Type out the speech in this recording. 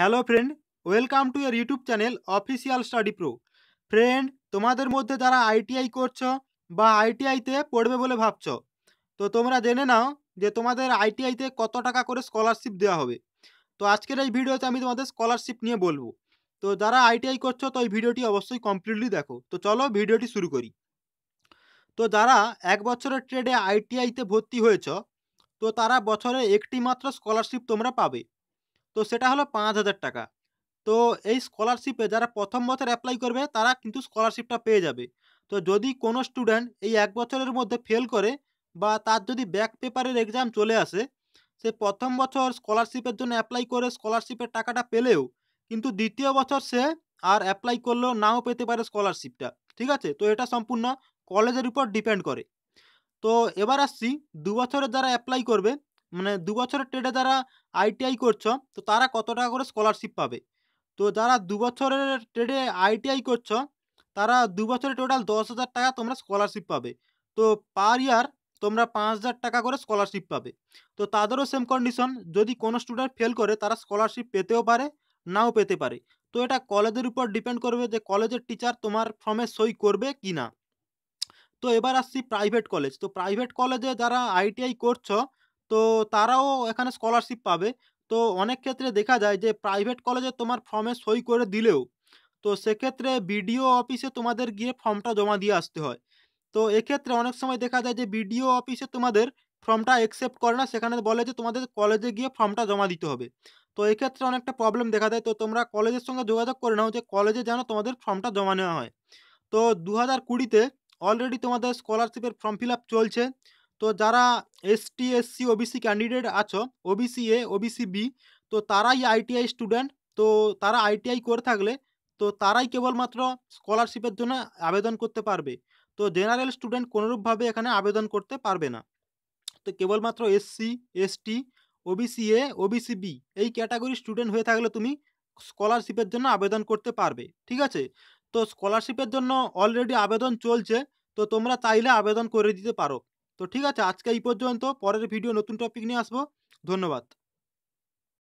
hello friend welcome to your YouTube channel official study pro friend তোমাদের মধ্যে যারা ITI করছো বা আইটিআইতে পড়বে বলে ভাবছ তো তোমরা জেনে নাও যে তোমাদের আইটিআইতে কত টাকা করে স্কলারশিপ দেওয়া হবে তো আজকের এই ভিডিওতে আমি তোমাদের স্কলারশিপ নিয়ে বলবো তো যারা আইটিআই করছো তো এই ভিডিওটি অবশ্যই কমপ্লিটলি দেখো তো চলো ভিডিওটি শুরু করি তো যারা এক বছরের ট্রেডে আইটিআইতে ভর্তি হয়েছ তো তারা বছরে একটি মাত্র স্কলারশিপ তোমরা পাবে তো সেটা হলো পাঁচ হাজার টাকা তো এই স্কলারশিপে যারা প্রথম বছর অ্যাপ্লাই করবে তারা কিন্তু স্কলারশিপটা পেয়ে যাবে তো যদি কোনো স্টুডেন্ট এই এক বছরের মধ্যে ফেল করে বা তার যদি ব্যাক পেপারের এক্সাম চলে আসে সে প্রথম বছর স্কলারশিপের জন্য অ্যাপ্লাই করে স্কলারশিপের টাকাটা পেলেও কিন্তু দ্বিতীয় বছর সে আর অ্যাপ্লাই করলেও নাও পেতে পারে স্কলারশিপটা ঠিক আছে তো এটা সম্পূর্ণ কলেজের উপর ডিপেন্ড করে তো এবার আসছি দু বছরে যারা অ্যাপ্লাই করবে মানে দু বছরের ট্রেডে যারা আইটিআই করছো তো তারা কত টাকা করে স্কলারশিপ পাবে তো যারা দু বছরের ট্রেডে আইটিআই করছো তারা দু বছরে টোটাল দশ হাজার টাকা তোমরা স্কলারশিপ পাবে তো পার ইয়ার তোমরা পাঁচ হাজার টাকা করে স্কলারশিপ পাবে তো তাদেরও সেম কন্ডিশন যদি কোনো স্টুডেন্ট ফেল করে তারা স্কলারশিপ পেতেও পারে নাও পেতে পারে তো এটা কলেজের উপর ডিপেন্ড করবে যে কলেজের টিচার তোমার ফর্মে সই করবে কি না তো এবার আসছি প্রাইভেট কলেজ তো প্রাইভেট কলেজে যারা আইটিআই করছো তো তারাও এখানে স্কলারশিপ পাবে তো অনেক ক্ষেত্রে দেখা যায় যে প্রাইভেট কলেজে তোমার ফর্মে সই করে দিলেও তো সেক্ষেত্রে বিডিও অফিসে তোমাদের গিয়ে ফর্মটা জমা দিয়ে আসতে হয় তো এক্ষেত্রে অনেক সময় দেখা যায় যে বিডিও অফিসে তোমাদের ফর্মটা অ্যাকসেপ্ট করে না সেখানে বলে যে তোমাদের কলেজে গিয়ে ফর্মটা জমা দিতে হবে তো এক্ষেত্রে অনেকটা প্রবলেম দেখা দেয় তো তোমরা কলেজের সঙ্গে যোগাযোগ করে নাও যে কলেজে যেন তোমাদের ফর্মটা জমা নেওয়া হয় তো দু হাজার কুড়িতে অলরেডি তোমাদের স্কলারশিপের ফর্ম ফিল আপ চলছে তো যারা এসটি এসসি ওবিসি ক্যান্ডিডেট আছো ওবিসি এ ওবিসি বি তো তারাই আইটিআই স্টুডেন্ট তো তারা আইটিআই করে থাকলে তো তারাই কেবলমাত্র স্কলারশিপের জন্য আবেদন করতে পারবে তো জেনারেল স্টুডেন্ট কোনোরূপভাবে এখানে আবেদন করতে পারবে না তো কেবলমাত্র SC ST OBC A OBC B এই ক্যাটাগরি স্টুডেন্ট হয়ে থাকলে তুমি স্কলারশিপের জন্য আবেদন করতে পারবে ঠিক আছে তো স্কলারশিপের জন্য অলরেডি আবেদন চলছে তো তোমরা চাইলে আবেদন করে দিতে পারো তো ঠিক আছে আজকে এই পর্যন্ত পরের ভিডিও নতুন টপিক নিয়ে আসবো ধন্যবাদ